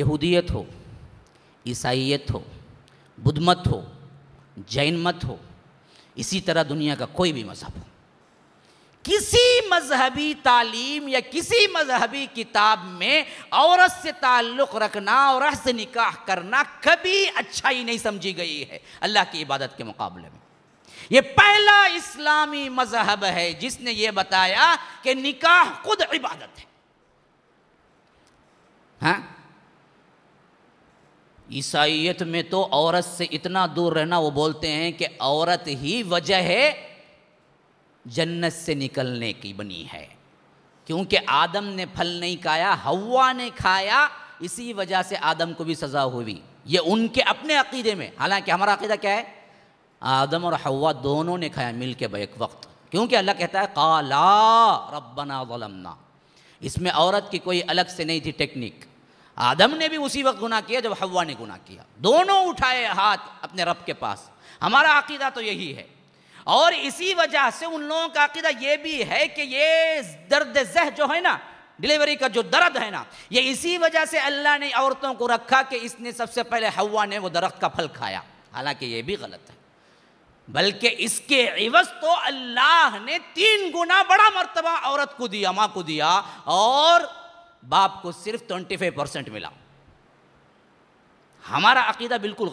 यहूदियत हो ईसाइत हो बुद्ध मत हो जैन मत हो इसी तरह दुनिया का कोई भी मज़हब हो किसी मजहबी तालीम या किसी मजहबी किताब में औरत से ताल्लुक़ रखना और से निकाह करना कभी अच्छाई नहीं समझी गई है अल्लाह की इबादत के मुकाबले में यह पहला इस्लामी मजहब है जिसने ये बताया कि निकाह खुद इबादत है हाँ ईसाइत में तो औरत से इतना दूर रहना वो बोलते हैं कि औरत ही वजह है जन्नत से निकलने की बनी है क्योंकि आदम ने फल नहीं खाया हवा ने खाया इसी वजह से आदम को भी सज़ा हुई ये उनके अपने अकीदे में हालांकि हमारा अकीदा क्या है आदम और हवा दोनों ने खाया मिल के बैक वक्त क्योंकि अल्लाह कहता है काला रबना वलमना इसमें औरत की कोई अलग से नहीं थी टेक्निक आदम ने भी उसी वक्त गुना किया जब हवा ने गुना किया दोनों उठाए हाथ अपने रब के पास हमारा अकीदा तो यही है और इसी वजह से उन लोगों का अकीदा यह भी है कि ये दर्द जह जो है ना डिलीवरी का जो दर्द है ना ये इसी वजह से अल्लाह ने औरतों को रखा कि इसने सबसे पहले हवा ने वो दरख्त का फल खाया हालांकि ये भी गलत है बल्कि इसके इवज तो अल्लाह ने तीन गुना बड़ा मर्तबा औरत को दिया माँ को दिया और बाप को सिर्फ 25 परसेंट मिला हमारा अकीदा बिल्कुल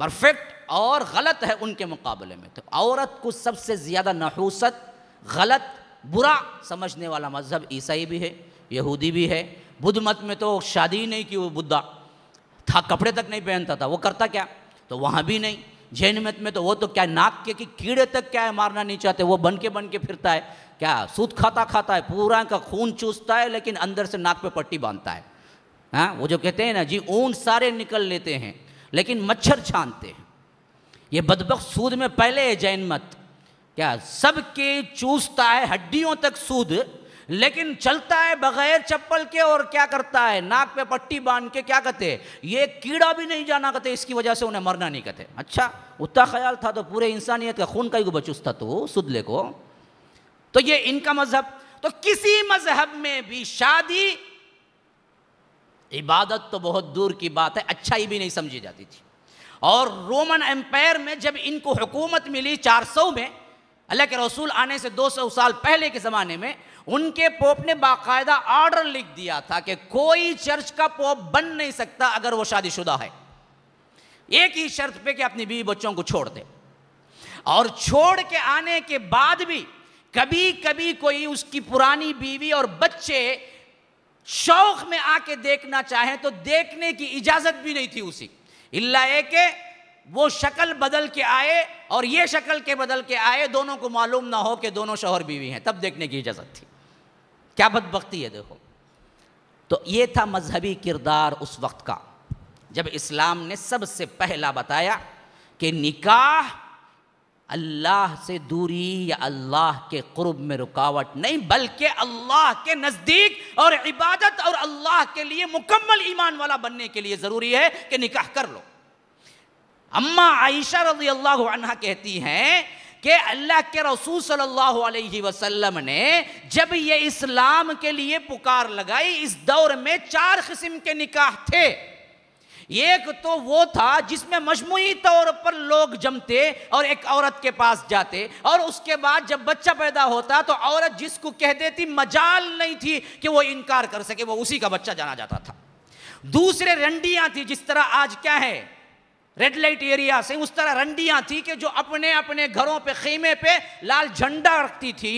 परफेक्ट और गलत है उनके मुकाबले में तो औरत को सबसे ज़्यादा नहूसत गलत बुरा समझने वाला मज़हब ईसाई भी है यहूदी भी है बुद्ध मत में तो शादी ही नहीं की वो बुद्धा था कपड़े तक नहीं पहनता था वो करता क्या तो वहाँ भी नहीं जैन मत में तो वो तो क्या नाक के कि कीड़े तक क्या है मारना नहीं चाहते वो बन के बन के फिरता है क्या सूद खाता खाता है पूरा का खून चूसता है लेकिन अंदर से नाक पे पट्टी बांधता है हाँ वो जो कहते हैं ना जी ऊन सारे निकल लेते हैं लेकिन मच्छर छानते हैं ये बदबक सूद में पहले है जैन मत क्या सबके चूसता है हड्डियों तक सूद लेकिन चलता है बगैर चप्पल के और क्या करता है नाक पे पट्टी बांध के क्या कहते ये कीड़ा भी नहीं जाना कहते इसकी वजह से उन्हें मरना नहीं कहते अच्छा उतना ख्याल था तो पूरे इंसानियत का खून का ही बचूस था तो सुदले को तो ये इनका मजहब तो किसी मजहब में भी शादी इबादत तो बहुत दूर की बात है अच्छाई भी नहीं समझी जाती थी और रोमन एम्पायर में जब इनको हुकूमत मिली 400 में अल्लाह के रसूल आने से 200 साल पहले के ज़माने में उनके पोप ने बाकायदा ऑर्डर लिख दिया था कि कोई चर्च का पोप बन नहीं सकता अगर वो शादीशुदा है एक ही शर्त पे कि अपनी बीवी बच्चों को छोड़ दे और छोड़ के आने के बाद भी कभी कभी कोई उसकी पुरानी बीवी और बच्चे शौक में आके देखना चाहे तो देखने की इजाज़त भी नहीं थी उसी इल्ला एक वो शक्ल बदल के आए और ये शक्ल के बदल के आए दोनों को मालूम ना हो कि दोनों शोहर बीवी हैं तब देखने की इजाज़त थी क्या बदबख्ती है देखो तो ये था मजहबी किरदार उस वक्त का जब इस्लाम ने सबसे पहला बताया कि निकाह अल्लाह से दूरी या अल्लाह के कुरब में रुकावट नहीं बल्कि अल्लाह के नज़दीक और इबादत और अल्लाह के लिए मुकम्मल ईमान वाला बनने के लिए ज़रूरी है कि निकाह कर लो अम्मा आयशा रजी अल्लाह कहती हैं कि अल्लाह के रसूल सल्लल्लाहु अलैहि वसल्लम ने जब ये इस्लाम के लिए पुकार लगाई इस दौर में चार किस्म के निकाह थे एक तो वो था जिसमें मजमू तौर पर लोग जमते और एक औरत के पास जाते और उसके बाद जब बच्चा पैदा होता तो औरत जिसको कह देती मजाल नहीं थी कि वो इनकार कर सके वो उसी का बच्चा जाना जाता था दूसरे रंडियां थी जिस तरह आज क्या है रेड लाइट एरिया से उस तरह रंडियां थी कि जो अपने अपने घरों पे खेमे पे लाल झंडा रखती थी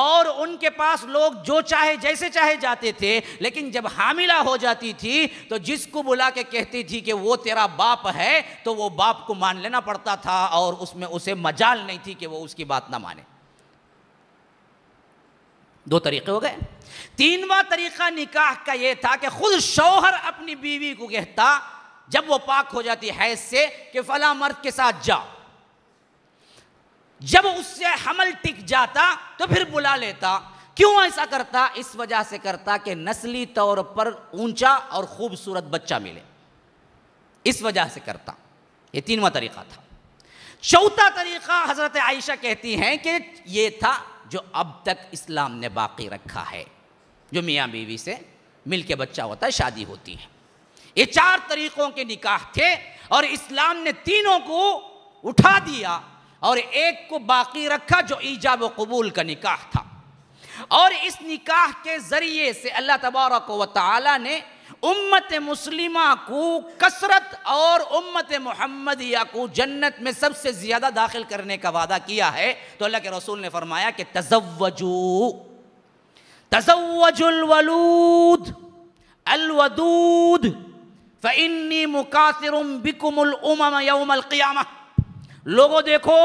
और उनके पास लोग जो चाहे जैसे चाहे जाते थे लेकिन जब हामिला हो जाती थी तो जिसको बुला के कहती थी कि वो तेरा बाप है तो वो बाप को मान लेना पड़ता था और उसमें उसे मजाल नहीं थी कि वो उसकी बात ना माने दो तरीके हो गए तीनवा तरीका निकाह का यह था कि खुद शौहर अपनी बीवी को कहता जब वो पाक हो जाती है इससे कि फला मर्द के साथ जा जब उससे हमल टिक जाता तो फिर बुला लेता क्यों ऐसा करता इस वजह से करता कि नस्ली तौर पर ऊंचा और खूबसूरत बच्चा मिले इस वजह से करता ये तीनवा तरीका था चौथा तरीका हजरत आयशा कहती हैं कि ये था जो अब तक इस्लाम ने बाकी रखा है जो मियाँ बीवी से मिलके बच्चा होता है शादी होती है ये चार तरीक़ों के निकाह थे और इस्लाम ने तीनों को उठा दिया और एक को बाकी रखा जो ईजाब कबूल का निकाह था और इस निकाह के ज़रिए से अल्लाह तबारक व ताली ने उम्मत मुस्लिमा को कसरत और उम्मत मोहम्मदिया को जन्नत में सबसे ज़्यादा दाखिल करने का वादा किया है तो अल्लाह के रसूल ने फरमाया कि तजवजू तजवजुलवलूद अलवदूद फ़इन्नी मुकासिरुम बिकुमुल उमम यौमल क़ियामा लोगों देखो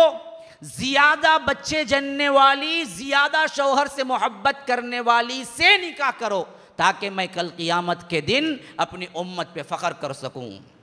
ज़्यादा बच्चे जनने वाली ज़्यादा शौहर से मोहब्बत करने वाली से निकाह करो ताकि मैं कल क़ियामत के दिन अपनी उम्मत पे फ़ख्र कर सकूँ